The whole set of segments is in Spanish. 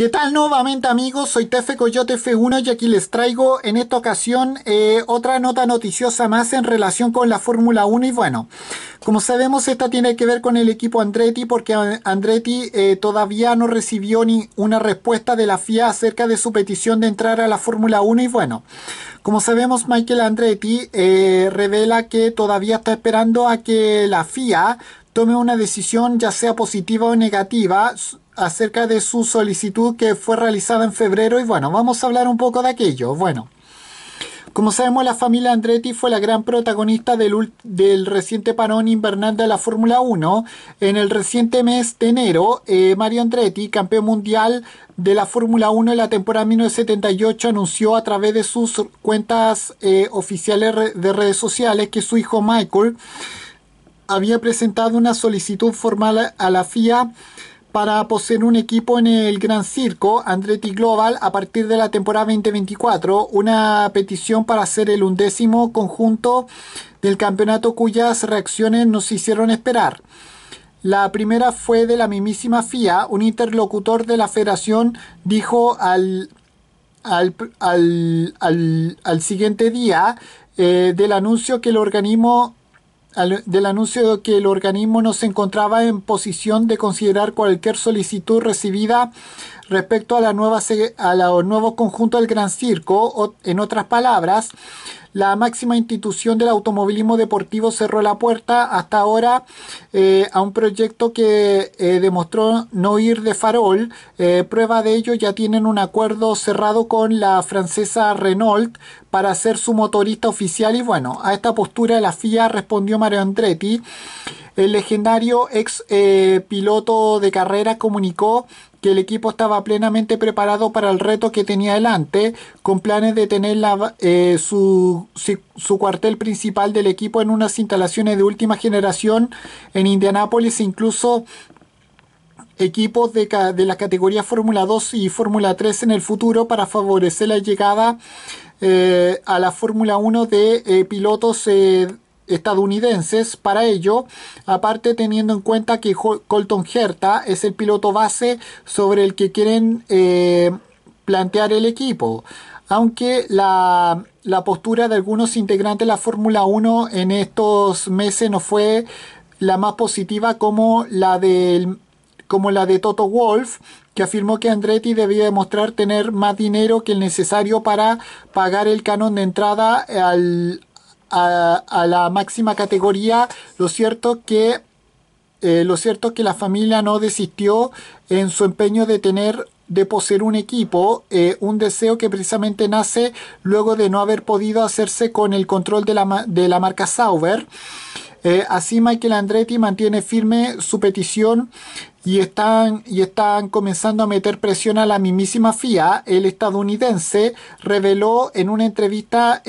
¿Qué tal nuevamente amigos? Soy Tefe Coyote F1 y aquí les traigo en esta ocasión eh, otra nota noticiosa más en relación con la Fórmula 1 y bueno, como sabemos esta tiene que ver con el equipo Andretti porque Andretti eh, todavía no recibió ni una respuesta de la FIA acerca de su petición de entrar a la Fórmula 1 y bueno, como sabemos Michael Andretti eh, revela que todavía está esperando a que la FIA tome una decisión ya sea positiva o negativa acerca de su solicitud que fue realizada en febrero y bueno, vamos a hablar un poco de aquello. Bueno, como sabemos la familia Andretti fue la gran protagonista del, del reciente parón invernal de la Fórmula 1. En el reciente mes de enero, eh, Mario Andretti, campeón mundial de la Fórmula 1 en la temporada 1978 anunció a través de sus cuentas eh, oficiales de redes sociales que su hijo Michael había presentado una solicitud formal a la FIA para poseer un equipo en el Gran Circo, Andretti Global, a partir de la temporada 2024, una petición para ser el undécimo conjunto del campeonato cuyas reacciones nos hicieron esperar. La primera fue de la mismísima FIA, un interlocutor de la federación dijo al, al, siguiente día eh, del anuncio que el organismo del anuncio de que el organismo no se encontraba en posición de considerar cualquier solicitud recibida respecto a la nueva a la, nuevo conjunto del Gran Circo, o, en otras palabras, la máxima institución del automovilismo deportivo cerró la puerta hasta ahora eh, a un proyecto que eh, demostró no ir de farol. Eh, prueba de ello ya tienen un acuerdo cerrado con la francesa Renault para ser su motorista oficial y bueno, a esta postura la FIA respondió Mario Andretti. El legendario ex piloto de carrera comunicó que el equipo estaba plenamente preparado para el reto que tenía delante, con planes de tener eh, su, su, cuartel principal del equipo en unas instalaciones de última generación en Indianápolis, e incluso equipos de, de las categorías Fórmula 2 y Fórmula 3 en el futuro para favorecer la llegada eh, a la Fórmula 1 de eh, pilotos estadounidenses para ello, aparte teniendo en cuenta que Colton Herta es el piloto base sobre el que quieren eh, plantear el equipo. Aunque la, postura de algunos integrantes de la Fórmula 1 en estos meses no fue la más positiva como la como la de Toto Wolf, que afirmó que Andretti debía demostrar tener más dinero que el necesario para pagar el canon de entrada al, a, la máxima categoría, lo cierto que eh, lo cierto es que la familia no desistió en su empeño de tener de poseer un equipo, eh, un deseo que precisamente nace luego de no haber podido hacerse con el control de la, marca Sauber. Eh, así Michael Andretti mantiene firme su petición y están, y están comenzando a meter presión a la mismísima FIA. El estadounidense reveló en una entrevista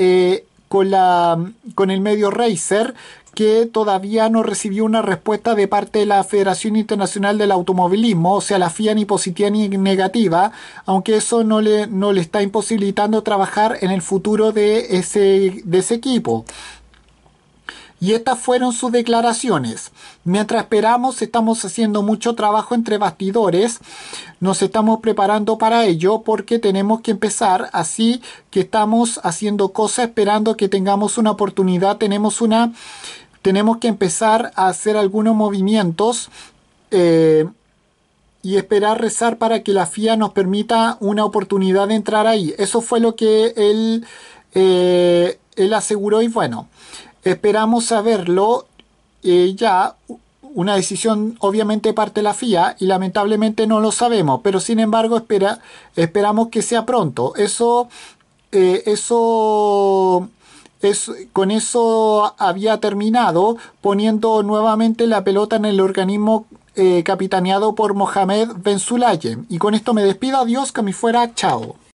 con, la, con el medio Racer que todavía no recibió una respuesta de parte de la Federación Internacional del Automovilismo, o sea, la FIA ni positiva ni negativa, aunque eso no le, no le está imposibilitando trabajar en el futuro de ese, de ese equipo. Y estas fueron sus declaraciones. Mientras esperamos, estamos haciendo mucho trabajo entre bastidores. Nos estamos preparando para ello porque tenemos que empezar. Así que estamos haciendo cosas esperando que tengamos una oportunidad. Tenemos una... Tenemos que empezar a hacer algunos movimientos. Eh, y esperar rezar para que la FIA nos permita una oportunidad de entrar ahí. Eso fue lo que él eh, él aseguró, y bueno, esperamos saberlo eh, ya, una decisión obviamente parte de la FIA y lamentablemente no lo sabemos, pero sin embargo espera, esperamos que sea pronto. Eso, eh, eso, con eso había terminado poniendo nuevamente la pelota en el organismo eh, capitaneado por Mohamed Ben Y con esto me despido, adiós, que me fuera, chao.